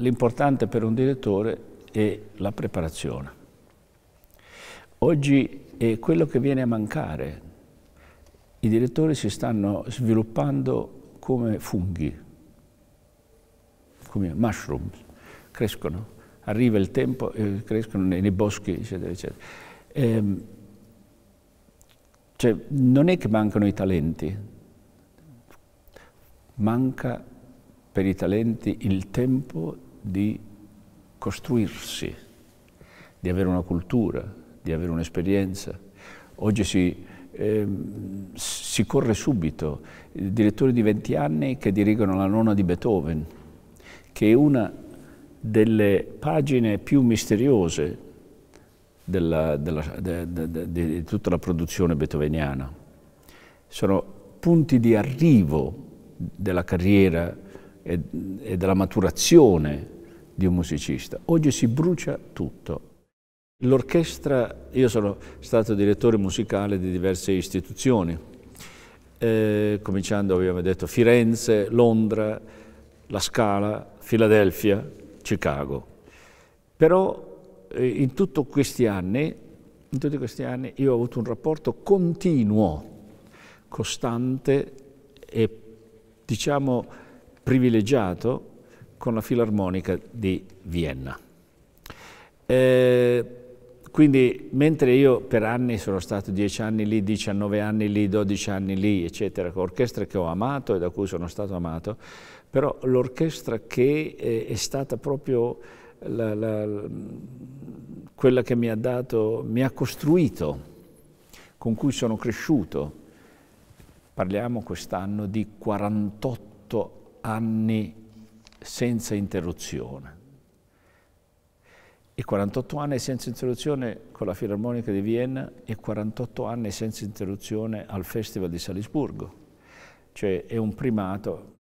L'importante per un direttore è la preparazione. Oggi è quello che viene a mancare. I direttori si stanno sviluppando come funghi, come mushrooms, crescono, arriva il tempo, eh, crescono nei, nei, boschi, eccetera, eccetera. Ehm, cioè, non è che mancano i talenti, manca per i talenti il tempo di costruirsi, di avere una cultura, di avere un'esperienza. Oggi si, eh, si corre subito, direttori di 20 anni che dirigono la nona di Beethoven, che è una delle pagine più misteriose della, della, de, de, de, di tutta la produzione beethoveniana. Sono punti di arrivo della carriera e, e della maturazione di un musicista. Oggi si brucia tutto. L'orchestra, io sono stato direttore musicale di diverse istituzioni, eh, cominciando, abbiamo detto, Firenze, Londra, La Scala, Filadelfia, Chicago. Però eh, in, anni, in tutti questi anni io ho avuto un rapporto continuo, costante e, diciamo, privilegiato con la Filarmonica di Vienna. Eh, quindi mentre io per anni sono stato 10 anni lì, 19 anni lì, 12 anni lì, eccetera, con orchestre che ho amato e da cui sono stato amato, però l'orchestra che è, eh, è stata proprio la, la, quella che mi ha dato, mi ha costruito, con cui sono cresciuto, parliamo quest'anno di 48 anni senza interruzione. E 48 anni senza interruzione con la Filarmonica di Vienna e 48 anni senza interruzione al Festival di Salisburgo. Cioè è un primato